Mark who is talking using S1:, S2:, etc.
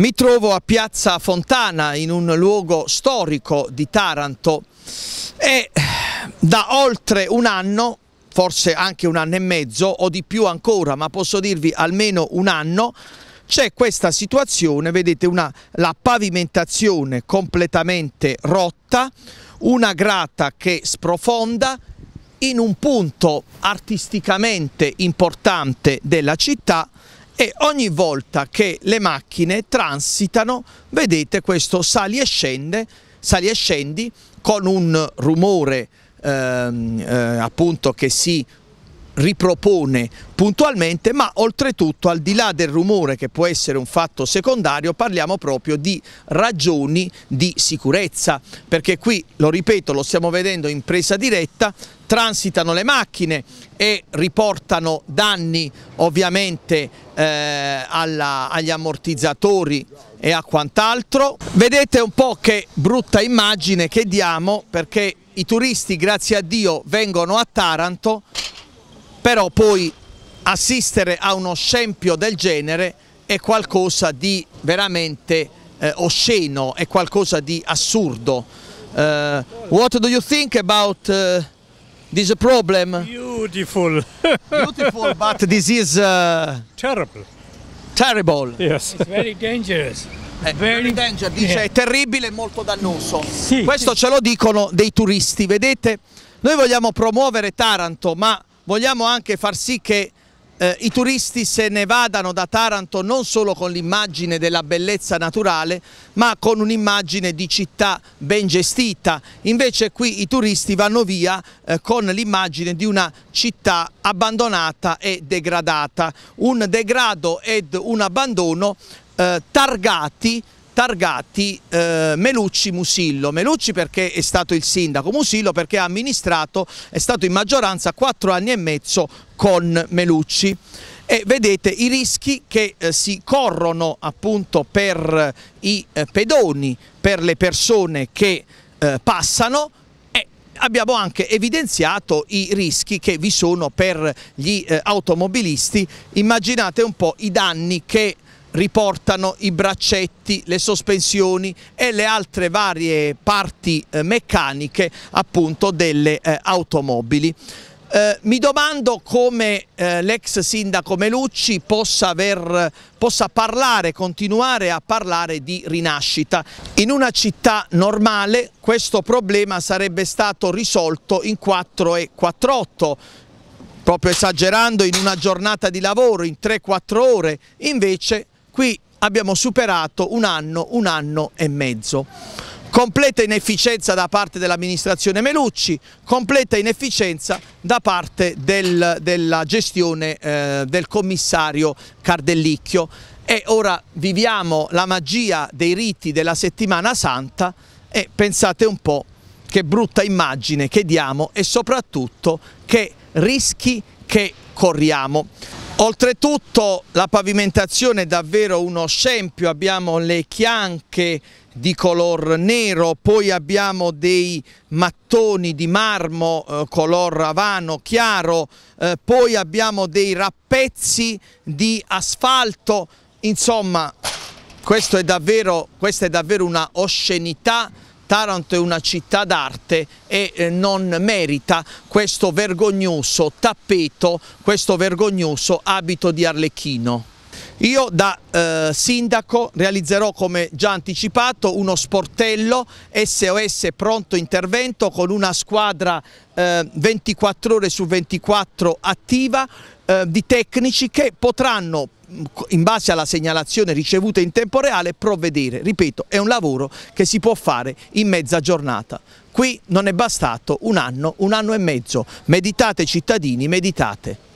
S1: Mi trovo a Piazza Fontana in un luogo storico di Taranto e da oltre un anno forse anche un anno e mezzo o di più ancora, ma posso dirvi almeno un anno, c'è questa situazione, vedete una, la pavimentazione completamente rotta, una grata che sprofonda in un punto artisticamente importante della città e ogni volta che le macchine transitano vedete questo sali e, scende, sali e scendi con un rumore ehm, eh, appunto che si ripropone puntualmente, ma oltretutto al di là del rumore che può essere un fatto secondario, parliamo proprio di ragioni di sicurezza, perché qui, lo ripeto, lo stiamo vedendo in presa diretta, transitano le macchine e riportano danni ovviamente eh, alla, agli ammortizzatori e a quant'altro. Vedete un po' che brutta immagine che diamo perché i turisti grazie a Dio vengono a Taranto però poi assistere a uno scempio del genere è qualcosa di veramente eh, osceno, è qualcosa di assurdo. Uh, what do you think about uh, this problem? Beautiful. Beautiful, but this is uh, terrible. Terrible. Yes. It's very dangerous. È, very dangerous, dice, yeah. è terribile e molto dannoso. Sì, Questo ce lo dicono dei turisti, vedete? Noi vogliamo promuovere Taranto, ma vogliamo anche far sì che eh, i turisti se ne vadano da Taranto non solo con l'immagine della bellezza naturale ma con un'immagine di città ben gestita, invece qui i turisti vanno via eh, con l'immagine di una città abbandonata e degradata, un degrado ed un abbandono eh, targati targati eh, Melucci Musillo. Melucci perché è stato il sindaco, Musillo perché ha amministrato, è stato in maggioranza quattro anni e mezzo con Melucci. E vedete i rischi che eh, si corrono appunto per eh, i eh, pedoni, per le persone che eh, passano e abbiamo anche evidenziato i rischi che vi sono per gli eh, automobilisti. Immaginate un po' i danni che riportano i braccetti, le sospensioni e le altre varie parti eh, meccaniche appunto delle eh, automobili. Eh, mi domando come eh, l'ex sindaco Melucci possa, aver, possa parlare, continuare a parlare di rinascita. In una città normale questo problema sarebbe stato risolto in 4 e 48 proprio esagerando in una giornata di lavoro in 3-4 ore, invece Qui abbiamo superato un anno, un anno e mezzo. Completa inefficienza da parte dell'amministrazione Melucci, completa inefficienza da parte del, della gestione eh, del commissario Cardellicchio e ora viviamo la magia dei riti della settimana santa e pensate un po' che brutta immagine che diamo e soprattutto che rischi che corriamo. Oltretutto la pavimentazione è davvero uno scempio, abbiamo le chianche di color nero, poi abbiamo dei mattoni di marmo eh, color avano chiaro, eh, poi abbiamo dei rappezzi di asfalto, insomma è davvero, questa è davvero una oscenità Taranto è una città d'arte e eh, non merita questo vergognoso tappeto, questo vergognoso abito di Arlecchino. Io da eh, sindaco realizzerò come già anticipato uno sportello SOS pronto intervento con una squadra eh, 24 ore su 24 attiva eh, di tecnici che potranno in base alla segnalazione ricevuta in tempo reale provvedere, ripeto è un lavoro che si può fare in mezza giornata. Qui non è bastato un anno, un anno e mezzo, meditate cittadini, meditate.